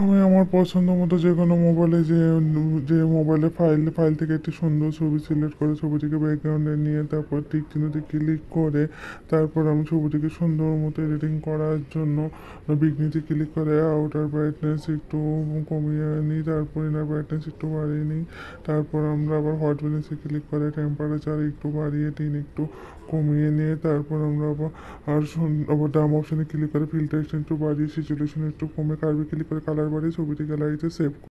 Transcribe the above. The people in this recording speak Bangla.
আমি আমার পছন্দ মতো যে কোনো মোবাইলে যে যে মোবাইলে ফাইল ফাইল থেকে একটি সুন্দর ছবি সিলেক্ট করে ছবিটিকে ব্যাকগ্রাউন্ডে নিয়ে তারপর টিক চিহ্নতে ক্লিক করে তারপর আমি ছবিটিকে সুন্দর মতো এডিটিং করার জন্য বিঘ্নিতে ক্লিক করে আউটার ব্রাইটনেস একটু কমিয়ে নিই তারপর ইনার ব্রাইটনেস একটু বাড়িয়ে নিই তারপর আমরা আবার হট ব্যালেন্সে ক্লিক করে টেম্পারেচার একটু বাড়িয়ে টিন একটু কমিয়ে নিয়ে তারপর আমরা আবার আর আবার দাম অপশানে ক্লিক করে ফিল্টার একটু বাড়িয়ে সিচুয়েশন একটু কমে কারবে ক্লিক করে colour that one is orbiting a lighter shape.